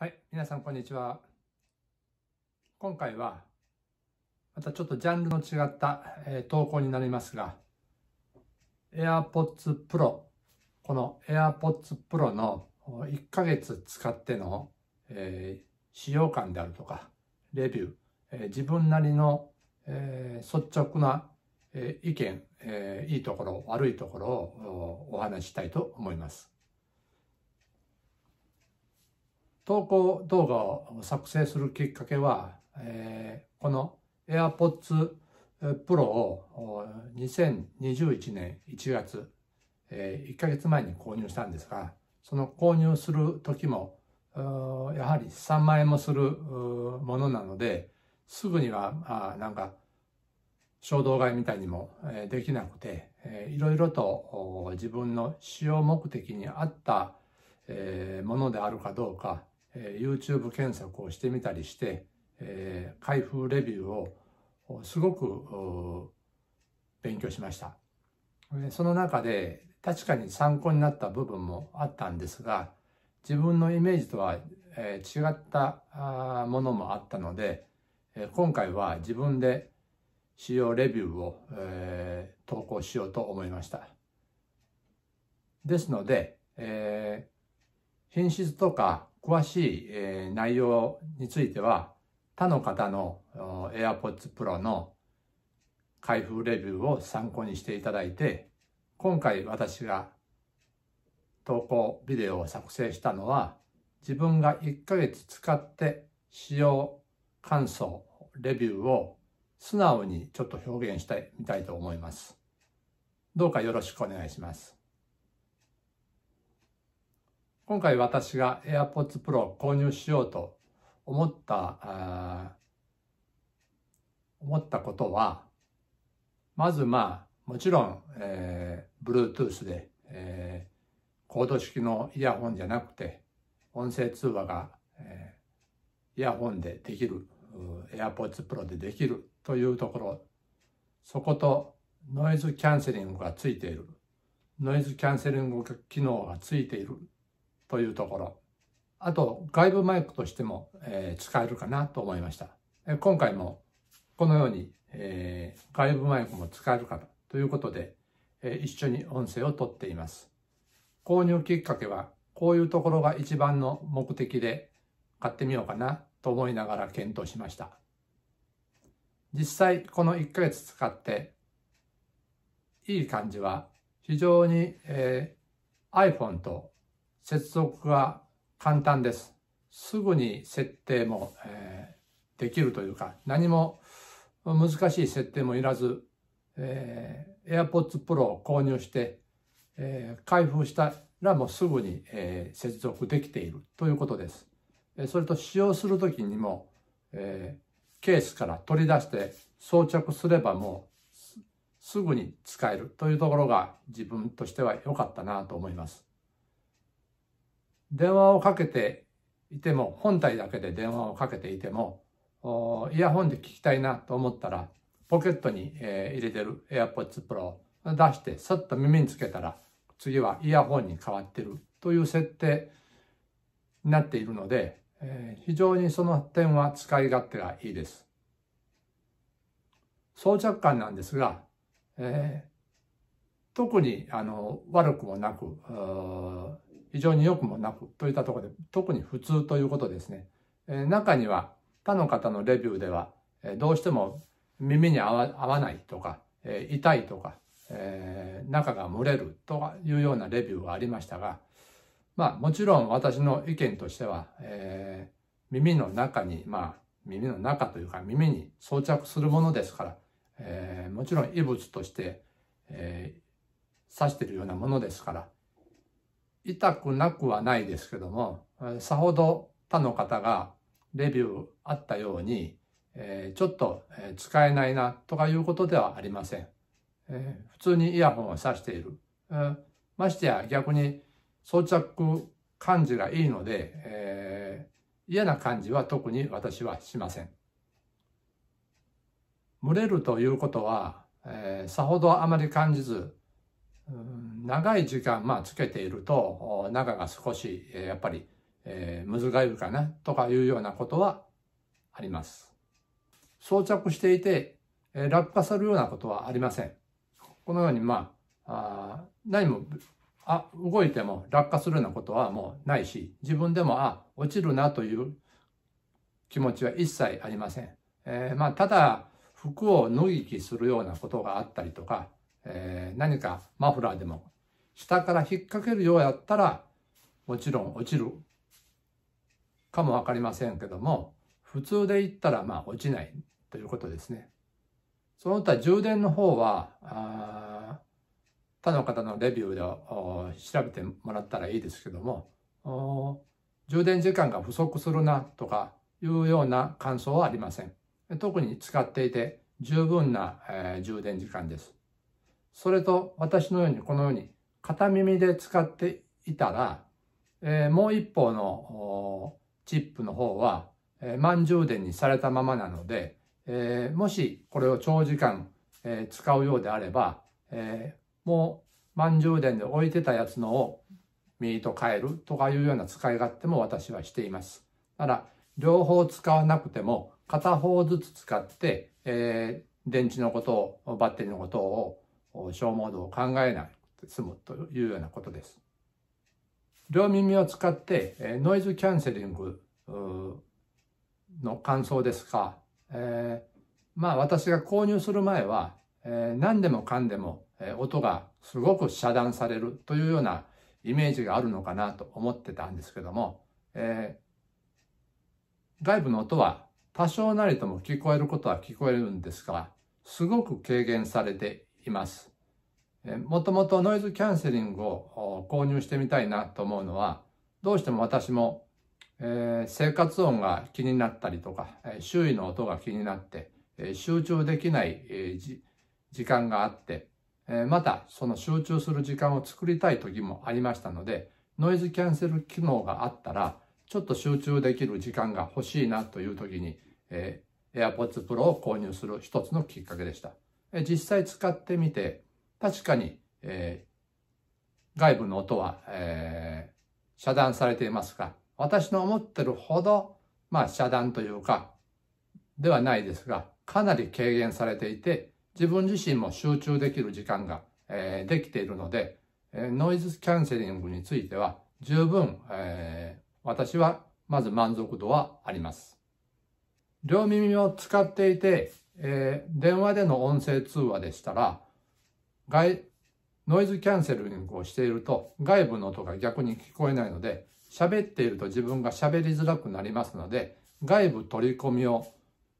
はい、皆さんこんにちは。今回は、またちょっとジャンルの違った、えー、投稿になりますが、AirPods Pro、この AirPods Pro の1ヶ月使っての、えー、使用感であるとか、レビュー、えー、自分なりの、えー、率直な、えー、意見、えー、いいところ、悪いところをお話ししたいと思います。投稿動画を作成するきっかけは、えー、この AirPods Pro を2021年1月、えー、1ヶ月前に購入したんですが、その購入する時も、やはり3万円もするものなので、すぐには、あ、なんか、衝動買いみたいにもできなくて、いろいろと自分の使用目的に合ったものであるかどうか、えー、YouTube 検索をしてみたりして、えー、開封レビューをすごく勉強しました。その中で確かに参考になった部分もあったんですが、自分のイメージとは、えー、違ったものもあったので、えー、今回は自分で使用レビューを、えー、投稿しようと思いました。ですので、えー、品質とか詳しい、えー、内容については他の方の AirPods Pro の開封レビューを参考にしていただいて今回私が投稿ビデオを作成したのは自分が1ヶ月使って使用感想レビューを素直にちょっと表現したいみたいと思います。どうかよろしくお願いします。今回私が AirPods Pro 購入しようと思った、思ったことは、まずまあ、もちろん、えー、Bluetooth で、えー、コード式のイヤホンじゃなくて、音声通話が、えー、イヤホンでできる、AirPods Pro でできるというところ、そことノイズキャンセリングがついている、ノイズキャンセリング機能がついているというところ。あと、外部マイクとしても、えー、使えるかなと思いました。今回もこのように、えー、外部マイクも使えるかということで、えー、一緒に音声をとっています。購入きっかけは、こういうところが一番の目的で買ってみようかなと思いながら検討しました。実際、この1ヶ月使って、いい感じは非常に、えー、iPhone と接続が簡単です。すぐに設定も、えー、できるというか、何も難しい設定もいらず、えー、AirPods Pro を購入して、えー、開封したらもうすぐに、えー、接続できているということです。それと使用するときにも、えー、ケースから取り出して装着すればもうすぐに使えるというところが自分としては良かったなと思います。電話をかけていても、本体だけで電話をかけていても、イヤホンで聞きたいなと思ったら、ポケットに、え入れてる AirPods Pro を出して、さっと耳につけたら、次はイヤホンに変わってるという設定になっているので、え非常にその点は使い勝手がいいです。装着感なんですが、えー、特にあの悪くもなく、非常に良くもなくといったところで特に普通ということですね。え中には他の方のレビューでは、えどうしても耳に合わないとか、え痛いとか、え中が蒸れるというようなレビューがありましたが、まあもちろん私の意見としては、えー、耳の中に、まあ耳の中というか耳に装着するものですから、えー、もちろん異物として、えー、刺してるようなものですから、痛くなくはないですけども、さほど他の方がレビューあったように、えー、ちょっと使えないなとかいうことではありません。えー、普通にイヤホンを挿している。えー、ましてや逆に装着感じがいいので、えー、嫌な感じは特に私はしません。蒸れるということは、えー、さほどあまり感じず、長い時間、まあ、つけていると、中が少し、やっぱり、えー、むずがるかな、とかいうようなことはあります。装着していて、えー、落下するようなことはありません。このように、まあ、あ何も、あ、動いても落下するようなことはもうないし、自分でも、あ、落ちるなという気持ちは一切ありません。えー、まあ、ただ、服を脱ぎ着するようなことがあったりとか、えー、何かマフラーでも下から引っ掛けるようやったらもちろん落ちるかも分かりませんけども普通で言ったらまあ落ちないということですね。その他充電の方は他の方のレビューで調べてもらったらいいですけども充電時間が不足するなとかいうような感想はありません。特に使っていて十分な、えー、充電時間です。それと私のようにこのように片耳で使っていたら、えー、もう一方のチップの方は、えー、満充電にされたままなので、えー、もしこれを長時間、えー、使うようであれば、えー、もう満充電で置いてたやつのを右と変えるとかいうような使い勝手も私はしています。ただ、両方使わなくても片方ずつ使って、えー、電池のことを、バッテリーのことをモードを考えなくて済むというようなことです。両耳を使ってノイズキャンセリングの感想ですが、えー、まあ私が購入する前は、えー、何でもかんでも音がすごく遮断されるというようなイメージがあるのかなと思ってたんですけども、えー、外部の音は多少なりとも聞こえることは聞こえるんですが、すごく軽減されています。もともとノイズキャンセリングを購入してみたいなと思うのは、どうしても私も、えー、生活音が気になったりとか、周囲の音が気になって、集中できない、えー、時間があって、えー、またその集中する時間を作りたい時もありましたので、ノイズキャンセル機能があったら、ちょっと集中できる時間が欲しいなという時に、えー、AirPods Pro を購入する一つのきっかけでした。実際使ってみて、確かに、えー、外部の音は、えー、遮断されていますが、私の思ってるほど、まあ遮断というか、ではないですが、かなり軽減されていて、自分自身も集中できる時間が、えー、できているので、えノイズキャンセリングについては、十分、えー、私はまず満足度はあります。両耳を使っていて、えー、電話での音声通話でしたら、外、ノイズキャンセリングをしていると外部の音が逆に聞こえないので、喋っていると自分が喋りづらくなりますので、外部取り込みを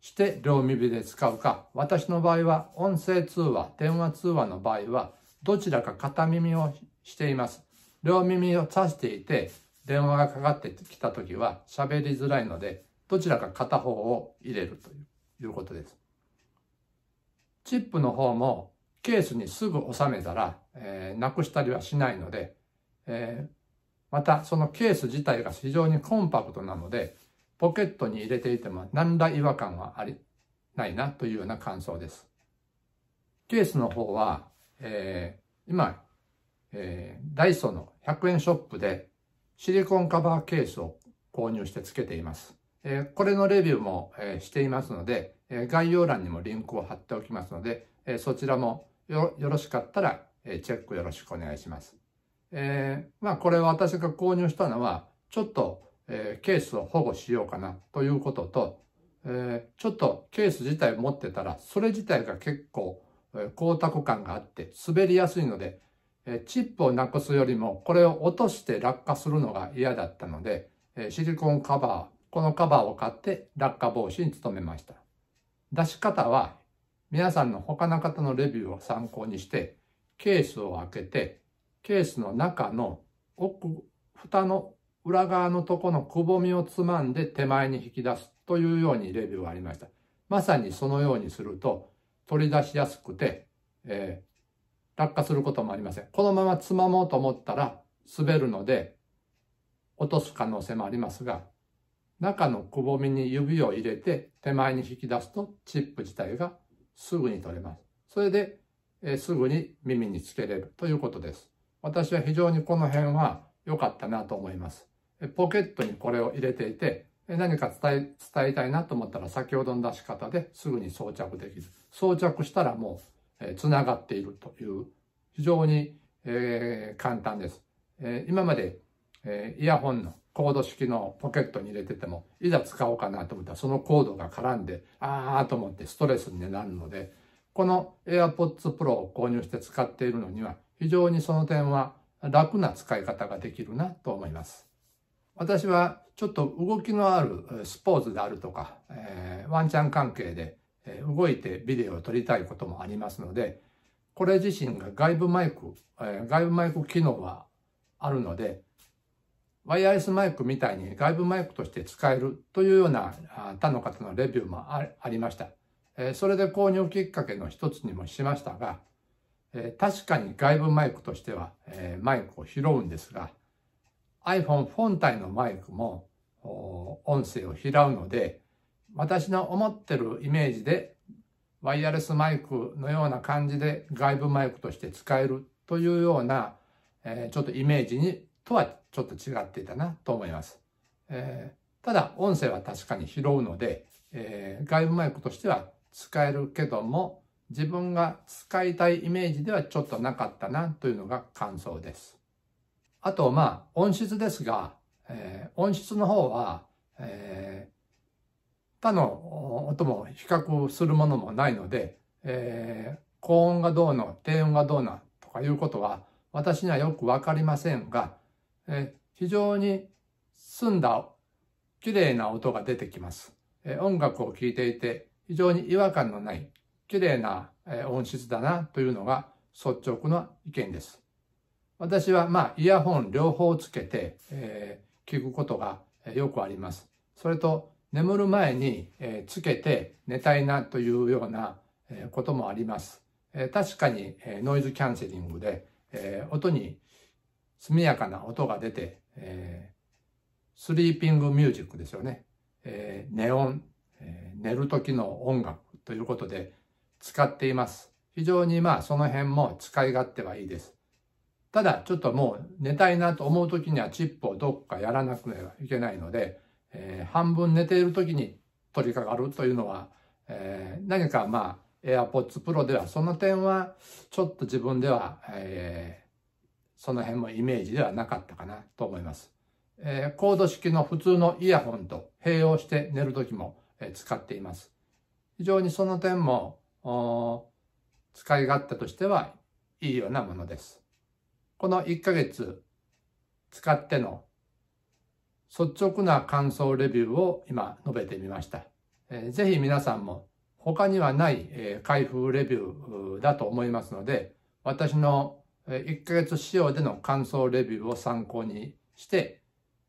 して両耳で使うか、私の場合は音声通話、電話通話の場合は、どちらか片耳をしています。両耳を刺していて、電話がかかってきた時は喋りづらいので、どちらか片方を入れるということです。チップの方もケースにすぐ収めたら、えー、なくしたりはしないので、えー、またそのケース自体が非常にコンパクトなので、ポケットに入れていても何ら違和感はあり、ないなというような感想です。ケースの方は、えー、今、えー、ダイソーの100円ショップでシリコンカバーケースを購入して付けています。えー、これのレビューも、えしていますので、概要欄にもリンクを貼っておきますので、そちらもよろしかったらチェックよろしくお願いします。えー、まあこれ私が購入したのは、ちょっと、えケースを保護しようかなということと、えー、ちょっとケース自体持ってたら、それ自体が結構、光沢感があって滑りやすいので、えチップをなくすよりもこれを落として落下するのが嫌だったので、えシリコンカバー、このカバーを買って落下防止に努めました。出し方は皆さんの他の方のレビューを参考にしてケースを開けてケースの中の奥蓋の裏側のとこのくぼみをつまんで手前に引き出すというようにレビューがありましたまさにそのようにすると取り出しやすくて、えー、落下することもありませんこのままつまもうと思ったら滑るので落とす可能性もありますが中のくぼみに指を入れて手前に引き出すとチップ自体がすぐに取れます。それで、えすぐに耳につけれるということです。私は非常にこの辺は良かったなと思います。ポケットにこれを入れていて、何か伝え、伝えたいなと思ったら先ほどの出し方ですぐに装着できる。装着したらもう、え繋がっているという、非常に、えー、簡単です。えー、今まで、えー、イヤホンのコード式のポケットに入れてても、いざ使おうかなと思ったら、そのコードが絡んで、あーと思ってストレスになるので、この AirPods Pro を購入して使っているのには、非常にその点は楽な使い方ができるなと思います。私はちょっと動きのあるスポーツであるとか、えー、ワンチャン関係で動いてビデオを撮りたいこともありますので、これ自身が外部マイク、えー、外部マイク機能はあるので、ワイヤレスマイクみたいに外部マイクとして使えるというような他の方のレビューもありました。それで購入きっかけの一つにもしましたが、確かに外部マイクとしてはマイクを拾うんですが、iPhone 本体のマイクも音声を拾うので、私の思ってるイメージでワイヤレスマイクのような感じで外部マイクとして使えるというような、えちょっとイメージにとはちょっと違っていたなと思います。えー、ただ、音声は確かに拾うので、えー、外部マイクとしては使えるけども、自分が使いたいイメージではちょっとなかったなというのが感想です。あと、まあ、音質ですが、えー、音質の方は、えー、他の音も比較するものもないので、えー、高音がどうの、低音がどうなとかいうことは、私にはよくわかりませんが、え非常に澄んだ綺麗な音が出てきます。え音楽を聴いていて非常に違和感のない綺麗な、え音質だなというのが率直な意見です。私はまあイヤホン両方つけて、えー、聞くことがよくあります。それと眠る前に、えー、つけて寝たいなというような、えこともあります。えー、確かに、えー、ノイズキャンセリングで、えー、音に速やかな音が出て、えー、スリーピングミュージックですよね。えー、ネオン、えー、寝る時の音楽ということで使っています。非常にまあその辺も使い勝手はいいです。ただちょっともう寝たいなと思う時にはチップをどっかやらなくてはいけないので、えー、半分寝ている時に取り掛かるというのは、えー、何かまあ AirPods Pro ではその点はちょっと自分では、えー、その辺もイメージではなかったかなと思います。えー、コード式の普通のイヤホンと併用して寝るときも、えー、使っています。非常にその点も、使い勝手としてはいいようなものです。この1ヶ月使っての率直な感想レビューを今述べてみました。えー、ぜひ皆さんも他にはない、え開封レビューだと思いますので、私の1ヶ月仕様での感想レビューを参考にして、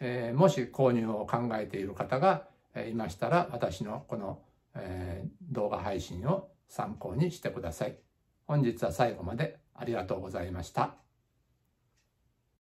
えもし購入を考えている方がいましたら、私のこの、え動画配信を参考にしてください。本日は最後までありがとうございました。